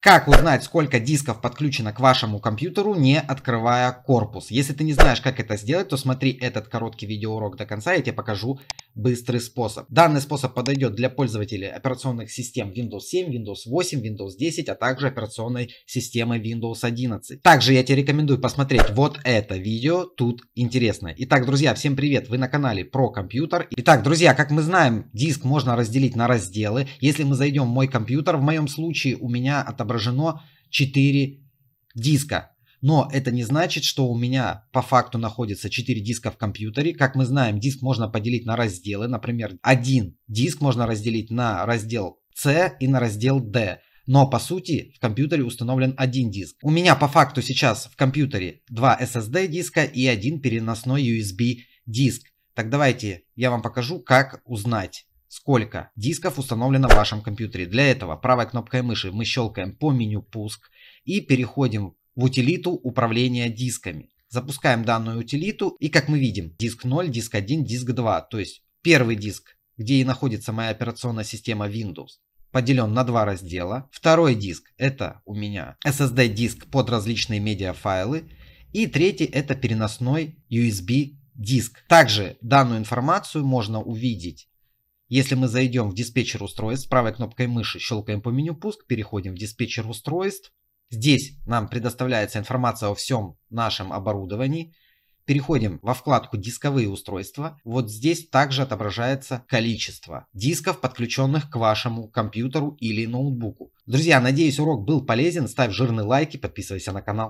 Как узнать, сколько дисков подключено к вашему компьютеру, не открывая корпус? Если ты не знаешь, как это сделать, то смотри этот короткий видеоурок до конца, я тебе покажу быстрый способ. Данный способ подойдет для пользователей операционных систем Windows 7, Windows 8, Windows 10, а также операционной системы Windows 11. Также я тебе рекомендую посмотреть вот это видео, тут интересно. Итак, друзья, всем привет, вы на канале про компьютер. Итак, друзья, как мы знаем, диск можно разделить на разделы. Если мы зайдем в мой компьютер, в моем случае у меня отображено 4 диска. Но это не значит, что у меня по факту находится 4 диска в компьютере. Как мы знаем, диск можно поделить на разделы. Например, один диск можно разделить на раздел C и на раздел D. Но по сути в компьютере установлен один диск. У меня по факту сейчас в компьютере два SSD диска и один переносной USB диск. Так давайте я вам покажу, как узнать сколько дисков установлено в вашем компьютере. Для этого правой кнопкой мыши мы щелкаем по меню «Пуск» и переходим в утилиту управления дисками. Запускаем данную утилиту и как мы видим диск 0, диск 1, диск 2, то есть первый диск, где и находится моя операционная система Windows, поделен на два раздела. Второй диск это у меня SSD диск под различные медиафайлы и третий это переносной USB диск. Также данную информацию можно увидеть если мы зайдем в диспетчер устройств, правой кнопкой мыши щелкаем по меню пуск, переходим в диспетчер устройств, Здесь нам предоставляется информация о всем нашем оборудовании. Переходим во вкладку «Дисковые устройства». Вот здесь также отображается количество дисков, подключенных к вашему компьютеру или ноутбуку. Друзья, надеюсь урок был полезен. Ставь жирный лайк и подписывайся на канал.